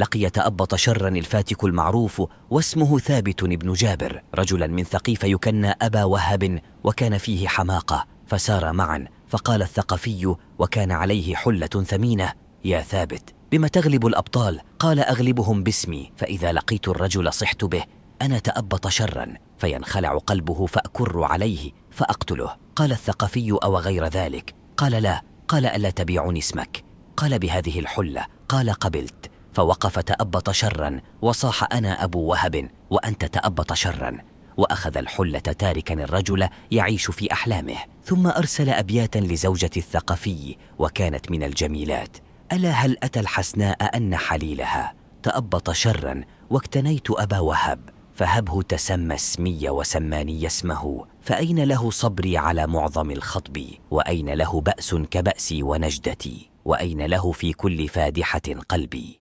لقي تأبط شرا الفاتك المعروف واسمه ثابت بن جابر رجلا من ثقيف يكنى أبا وهب وكان فيه حماقة فسار معا فقال الثقفي وكان عليه حلة ثمينة يا ثابت بما تغلب الأبطال قال أغلبهم باسمي فإذا لقيت الرجل صحت به أنا تأبط شرا فينخلع قلبه فأكر عليه فأقتله قال الثقفي أو غير ذلك قال لا قال ألا تبيعني اسمك قال بهذه الحلة قال قبلت فوقف تأبط شرا وصاح أنا أبو وهب وأنت تأبط شرا وأخذ الحلة تاركا الرجل يعيش في أحلامه ثم أرسل أبياتا لزوجة الثقفي وكانت من الجميلات ألا هل أتى الحسناء أن حليلها تأبط شرا واكتنيت أبا وهب فهبه تسمى اسمي وسماني اسمه فأين له صبري على معظم الخطب وأين له بأس كبأسي ونجدتي وأين له في كل فادحة قلبي